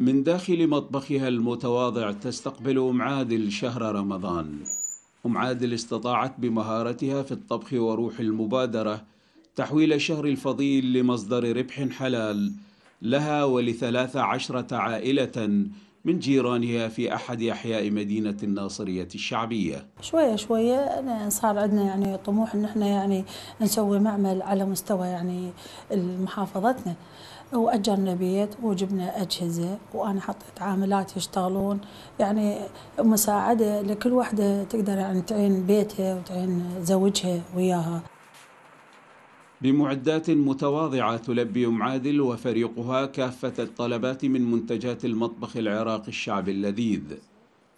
من داخل مطبخها المتواضع تستقبل أم عادل شهر رمضان أم عادل استطاعت بمهارتها في الطبخ وروح المبادرة تحويل شهر الفضيل لمصدر ربح حلال لها ولثلاث عشرة عائلة من جيرانها في أحد أحياء مدينة الناصرية الشعبية شوية شوية أنا صار عندنا يعني طموح أن احنا يعني نسوي معمل على مستوى يعني محافظتنا وأجرنا بيت وجبنا أجهزة وأنا حطيت عاملات يشتغلون يعني مساعدة لكل واحدة تقدر يعني تعين بيتها وتعين زوجها وياها بمعدات متواضعة تلبي أم عادل وفريقها كافة الطلبات من منتجات المطبخ العراقي الشعبي اللذيذ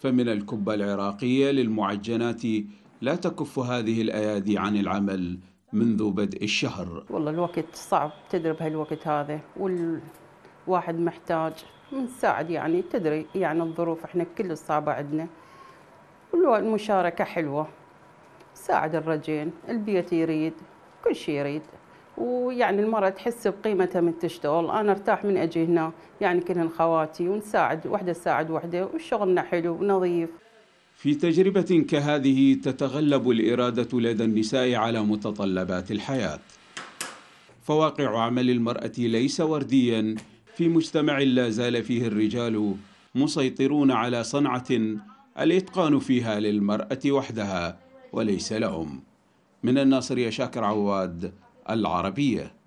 فمن الكبة العراقية للمعجنات لا تكف هذه الأيادي عن العمل منذ بدء الشهر والله الوقت صعب تدري بهالوقت هذا والواحد محتاج نساعد يعني تدري يعني الظروف احنا كل الصعبة عندنا والمشاركة حلوة ساعد الرجين البيت يريد كل شيء يريد ويعني المرأة تحس بقيمتها من تشتغل أنا أرتاح من أجي هنا يعني كلهن خواتي ونساعد وحدة تساعد وحدة وشغلنا حلو ونظيف في تجربة كهذه تتغلب الإرادة لدى النساء على متطلبات الحياة فواقع عمل المرأة ليس ورديا في مجتمع لا زال فيه الرجال مسيطرون على صنعة الإتقان فيها للمرأة وحدها وليس لهم من الناصرية شاكر عواد العربية